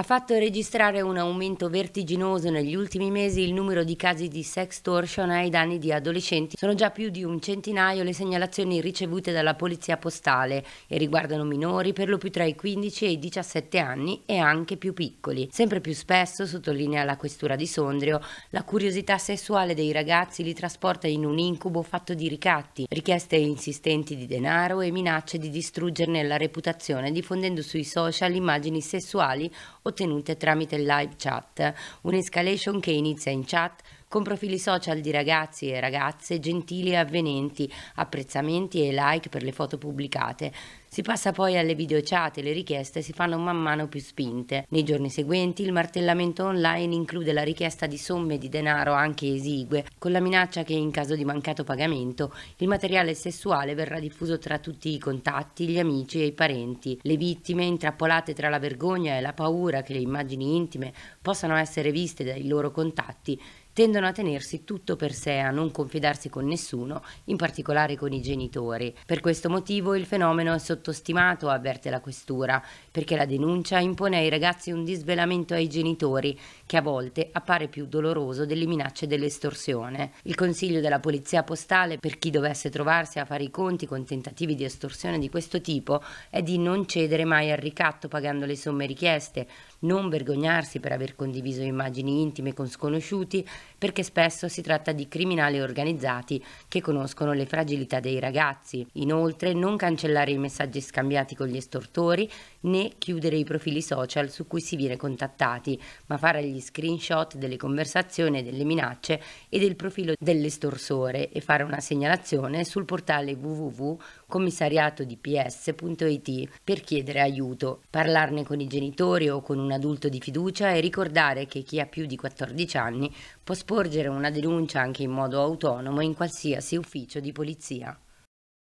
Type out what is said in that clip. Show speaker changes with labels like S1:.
S1: Ha fatto registrare un aumento vertiginoso negli ultimi mesi il numero di casi di sextortion ai danni di adolescenti. Sono già più di un centinaio le segnalazioni ricevute dalla polizia postale e riguardano minori per lo più tra i 15 e i 17 anni e anche più piccoli. Sempre più spesso, sottolinea la questura di Sondrio, la curiosità sessuale dei ragazzi li trasporta in un incubo fatto di ricatti, richieste insistenti di denaro e minacce di distruggerne la reputazione diffondendo sui social immagini sessuali o ottenute tramite live chat, un'escalation che inizia in chat con profili social di ragazzi e ragazze gentili e avvenenti, apprezzamenti e like per le foto pubblicate. Si passa poi alle videochat e le richieste si fanno man mano più spinte. Nei giorni seguenti il martellamento online include la richiesta di somme di denaro anche esigue, con la minaccia che in caso di mancato pagamento il materiale sessuale verrà diffuso tra tutti i contatti, gli amici e i parenti. Le vittime, intrappolate tra la vergogna e la paura che le immagini intime possano essere viste dai loro contatti, tendono a tenersi tutto per sé, a non confidarsi con nessuno, in particolare con i genitori. Per questo motivo il fenomeno è sottostimato, avverte la questura, perché la denuncia impone ai ragazzi un disvelamento ai genitori, che a volte appare più doloroso delle minacce dell'estorsione. Il consiglio della polizia postale per chi dovesse trovarsi a fare i conti con tentativi di estorsione di questo tipo è di non cedere mai al ricatto pagando le somme richieste, non vergognarsi per aver condiviso immagini intime con sconosciuti, perché spesso si tratta di criminali organizzati che conoscono le fragilità dei ragazzi. Inoltre non cancellare i messaggi scambiati con gli estortori né chiudere i profili social su cui si viene contattati, ma fare gli screenshot delle conversazioni delle minacce e del profilo dell'estorsore e fare una segnalazione sul portale www.commissariatodps.it per chiedere aiuto, parlarne con i genitori o con un adulto di fiducia e ricordare che chi ha più di 14 anni può sporgere una denuncia anche in modo autonomo in qualsiasi ufficio di polizia.